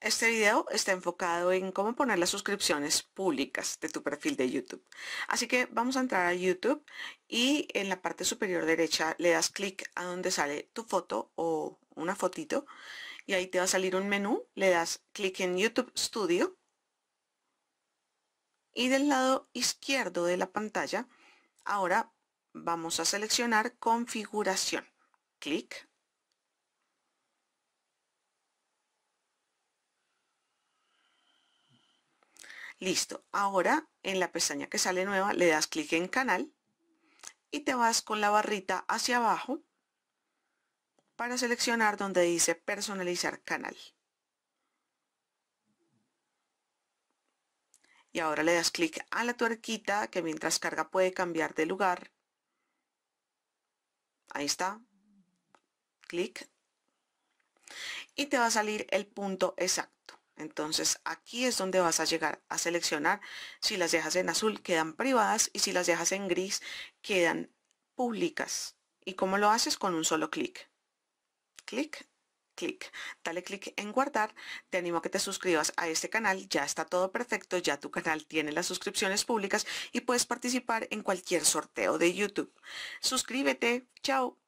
Este video está enfocado en cómo poner las suscripciones públicas de tu perfil de YouTube. Así que vamos a entrar a YouTube y en la parte superior derecha le das clic a donde sale tu foto o una fotito y ahí te va a salir un menú. Le das clic en YouTube Studio y del lado izquierdo de la pantalla ahora vamos a seleccionar configuración. Clic Listo, ahora en la pestaña que sale nueva le das clic en canal y te vas con la barrita hacia abajo para seleccionar donde dice personalizar canal. Y ahora le das clic a la tuerquita que mientras carga puede cambiar de lugar. Ahí está. Clic. Y te va a salir el punto exacto. Entonces aquí es donde vas a llegar a seleccionar si las dejas en azul quedan privadas y si las dejas en gris quedan públicas. ¿Y cómo lo haces? Con un solo clic. Clic, clic. Dale clic en guardar. Te animo a que te suscribas a este canal. Ya está todo perfecto. Ya tu canal tiene las suscripciones públicas y puedes participar en cualquier sorteo de YouTube. Suscríbete. Chao.